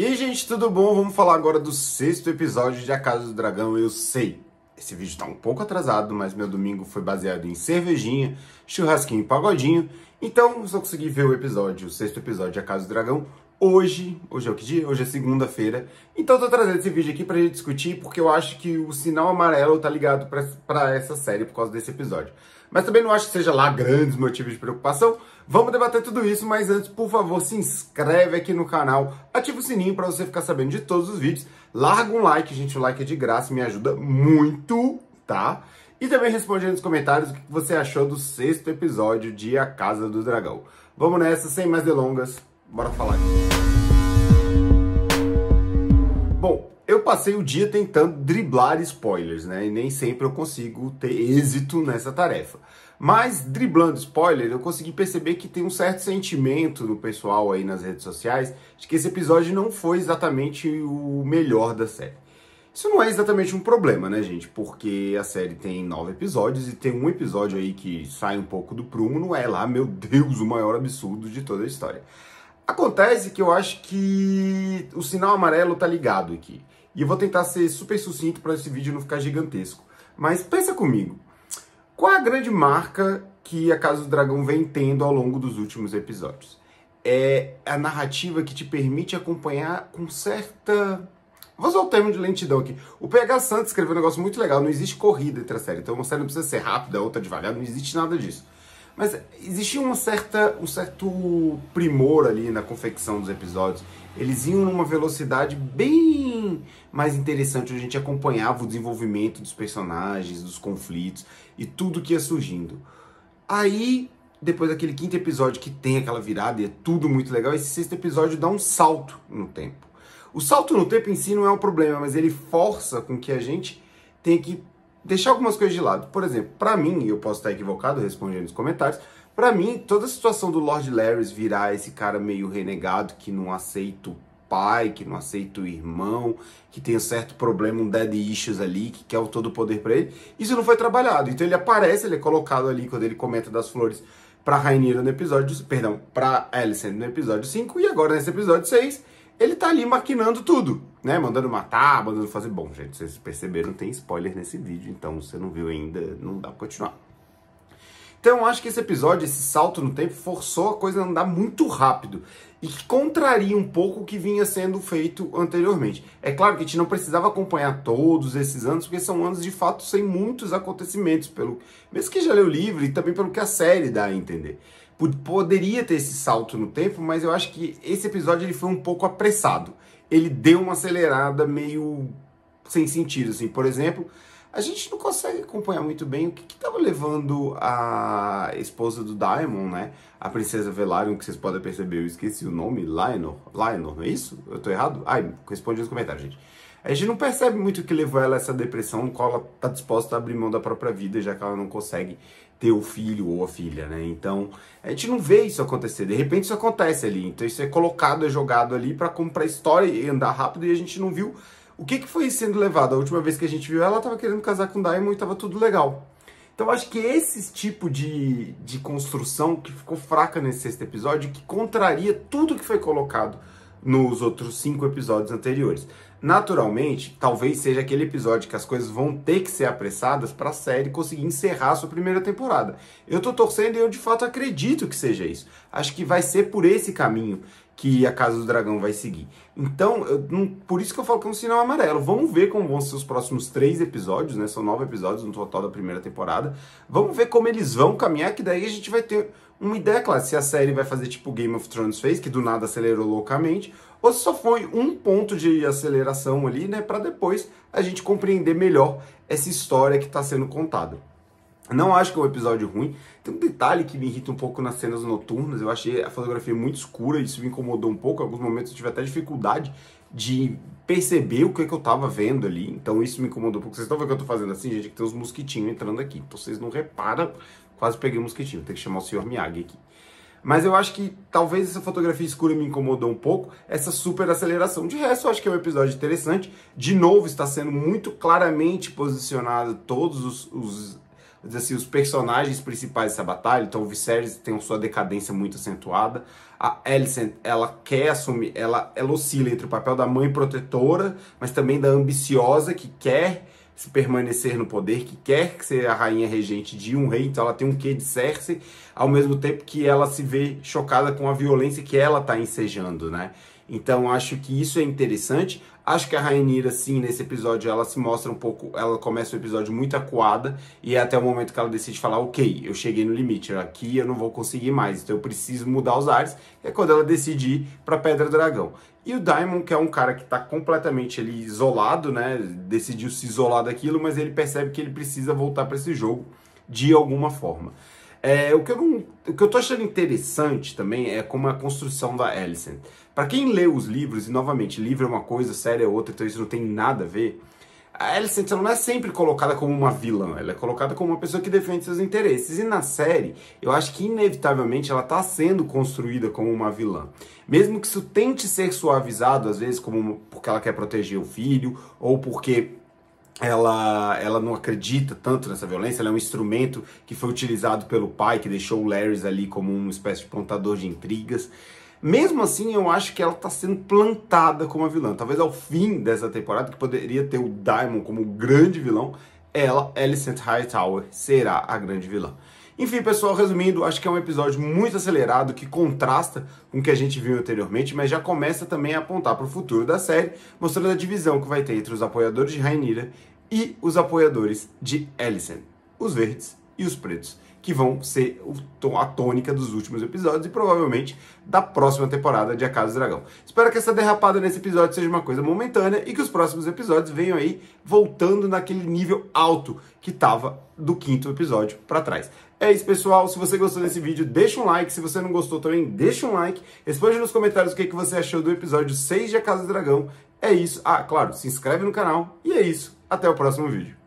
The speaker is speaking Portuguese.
E aí, gente, tudo bom? Vamos falar agora do sexto episódio de A Casa do Dragão, eu sei. Esse vídeo tá um pouco atrasado, mas meu domingo foi baseado em cervejinha, churrasquinho e pagodinho. Então, eu só consegui ver o episódio, o sexto episódio de A Casa do Dragão, hoje. Hoje é o que dia? Hoje é segunda-feira. Então, eu tô trazendo esse vídeo aqui pra gente discutir, porque eu acho que o sinal amarelo tá ligado pra, pra essa série por causa desse episódio mas também não acho que seja lá grandes motivos de preocupação. Vamos debater tudo isso, mas antes, por favor, se inscreve aqui no canal, ativa o sininho para você ficar sabendo de todos os vídeos, larga um like, gente, o like é de graça, me ajuda muito, tá? E também responde aí nos comentários o que você achou do sexto episódio de A Casa do Dragão. Vamos nessa, sem mais delongas, bora falar. Música eu passei o dia tentando driblar spoilers, né? E nem sempre eu consigo ter êxito nessa tarefa. Mas driblando spoiler, eu consegui perceber que tem um certo sentimento do pessoal aí nas redes sociais de que esse episódio não foi exatamente o melhor da série. Isso não é exatamente um problema, né, gente? Porque a série tem nove episódios e tem um episódio aí que sai um pouco do prumo, não é lá, meu Deus, o maior absurdo de toda a história. Acontece que eu acho que o sinal amarelo tá ligado aqui. E eu vou tentar ser super sucinto para esse vídeo não ficar gigantesco. Mas pensa comigo, qual é a grande marca que a Casa do Dragão vem tendo ao longo dos últimos episódios? É a narrativa que te permite acompanhar com certa Vou usar o termo de lentidão aqui. O PH Santos escreveu um negócio muito legal. Não existe corrida entre a série. Então uma série não precisa ser rápida, outra devagar, não existe nada disso. Mas existia uma certa, um certo primor ali na confecção dos episódios eles iam numa velocidade bem mais interessante, onde a gente acompanhava o desenvolvimento dos personagens, dos conflitos e tudo que ia surgindo. Aí, depois daquele quinto episódio que tem aquela virada e é tudo muito legal, esse sexto episódio dá um salto no tempo. O salto no tempo em si não é um problema, mas ele força com que a gente tenha que deixar algumas coisas de lado. Por exemplo, para mim, eu posso estar equivocado, respondendo nos comentários, para mim, toda a situação do Lord Larrys virar esse cara meio renegado que não aceita o pai, que não aceita o irmão, que tem um certo problema, um dead issues ali, que quer o todo poder para ele, isso não foi trabalhado. Então ele aparece, ele é colocado ali quando ele comenta das flores para Rainira no episódio, perdão, para Alicent no episódio 5 e agora nesse episódio 6, ele tá ali maquinando tudo, né? Mandando matar, mandando fazer. Bom, gente, vocês perceberam, tem spoiler nesse vídeo, então se você não viu ainda, não dá pra continuar. Então eu acho que esse episódio, esse salto no tempo, forçou a coisa a andar muito rápido e que contraria um pouco o que vinha sendo feito anteriormente. É claro que a gente não precisava acompanhar todos esses anos, porque são anos de fato sem muitos acontecimentos, pelo mesmo que já leu o livro e também pelo que a série dá a entender. Poderia ter esse salto no tempo, mas eu acho que esse episódio ele foi um pouco apressado. Ele deu uma acelerada meio sem sentido, assim. Por exemplo, a gente não consegue acompanhar muito bem o que estava levando a esposa do Daemon, né? A princesa Velaryon, que vocês podem perceber, eu esqueci o nome, Lionor. Lionor, não é isso? Eu tô errado? Ai, responde nos comentários, gente. A gente não percebe muito o que levou ela a essa depressão, no qual ela tá disposta a abrir mão da própria vida, já que ela não consegue ter o filho ou a filha, né? Então, a gente não vê isso acontecer. De repente isso acontece ali. Então isso é colocado, é jogado ali para comprar história e andar rápido e a gente não viu o que, que foi sendo levado? A última vez que a gente viu ela, ela estava querendo casar com o Daimon e estava tudo legal. Então acho que esse tipo de, de construção que ficou fraca nesse sexto episódio, que contraria tudo que foi colocado nos outros cinco episódios anteriores. Naturalmente, talvez seja aquele episódio que as coisas vão ter que ser apressadas para a série conseguir encerrar a sua primeira temporada. Eu estou torcendo e eu de fato acredito que seja isso. Acho que vai ser por esse caminho que a Casa do Dragão vai seguir. Então, eu, não, por isso que eu falo que é um sinal amarelo. Vamos ver como vão ser os próximos três episódios, né? São nove episódios no total da primeira temporada. Vamos ver como eles vão caminhar, que daí a gente vai ter uma ideia clara se a série vai fazer tipo Game of Thrones fez, que do nada acelerou loucamente, ou se só foi um ponto de aceleração ali, né? Para depois a gente compreender melhor essa história que está sendo contada. Não acho que é um episódio ruim. Tem um detalhe que me irrita um pouco nas cenas noturnas. Eu achei a fotografia muito escura, isso me incomodou um pouco. Em alguns momentos eu tive até dificuldade de perceber o que, é que eu tava vendo ali. Então isso me incomodou um pouco. Vocês estão vendo o que eu tô fazendo assim, gente? Que tem uns mosquitinhos entrando aqui. Então vocês não reparam. Quase peguei um mosquitinho. Tem que chamar o senhor Miyagi aqui. Mas eu acho que talvez essa fotografia escura me incomodou um pouco, essa super aceleração. De resto, eu acho que é um episódio interessante. De novo, está sendo muito claramente posicionado todos os, os assim, os personagens principais dessa batalha, então o Viserys tem sua decadência muito acentuada, a Alicent, ela quer assumir, ela, ela oscila entre o papel da mãe protetora, mas também da ambiciosa que quer se permanecer no poder, que quer ser a rainha regente de um rei, então ela tem um quê de Cersei, ao mesmo tempo que ela se vê chocada com a violência que ela está ensejando, né? Então acho que isso é interessante. Acho que a Rainira, sim, nesse episódio, ela se mostra um pouco. Ela começa o episódio muito acuada e é até o momento que ela decide falar: ok, eu cheguei no limite, aqui eu não vou conseguir mais, então eu preciso mudar os ares. É quando ela decide ir pra Pedra Dragão. E o Daimon, que é um cara que está completamente ele, isolado, né? Decidiu se isolar daquilo, mas ele percebe que ele precisa voltar para esse jogo de alguma forma. É, o, que eu não, o que eu tô achando interessante também é como é a construção da Ellison. Para quem lê os livros, e novamente, livro é uma coisa, série é outra, então isso não tem nada a ver. A Alicent não é sempre colocada como uma vilã, ela é colocada como uma pessoa que defende seus interesses. E na série, eu acho que inevitavelmente ela está sendo construída como uma vilã. Mesmo que isso tente ser suavizado, às vezes, como porque ela quer proteger o filho, ou porque ela, ela não acredita tanto nessa violência, ela é um instrumento que foi utilizado pelo pai, que deixou o larrys ali como uma espécie de plantador de intrigas. Mesmo assim, eu acho que ela está sendo plantada como a vilã. Talvez ao fim dessa temporada, que poderia ter o Diamond como grande vilão, ela, Alicent Hightower, será a grande vilã. Enfim, pessoal, resumindo, acho que é um episódio muito acelerado que contrasta com o que a gente viu anteriormente, mas já começa também a apontar para o futuro da série, mostrando a divisão que vai ter entre os apoiadores de Rainira e os apoiadores de Alicent, os verdes e os pretos que vão ser a tônica dos últimos episódios e provavelmente da próxima temporada de A Casa do Dragão. Espero que essa derrapada nesse episódio seja uma coisa momentânea e que os próximos episódios venham aí voltando naquele nível alto que estava do quinto episódio para trás. É isso, pessoal. Se você gostou desse vídeo, deixa um like. Se você não gostou também, deixa um like. Responde nos comentários o que, que você achou do episódio 6 de A Casa do Dragão. É isso. Ah, claro, se inscreve no canal. E é isso. Até o próximo vídeo.